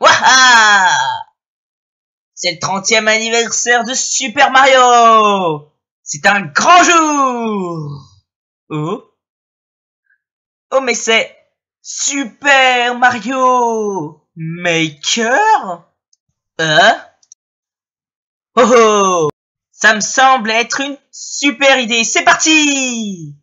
Waha C'est le 30e anniversaire de Super Mario C'est un grand jour Oh Oh mais c'est Super Mario Maker Hein Oh oh Ça me semble être une super idée C'est parti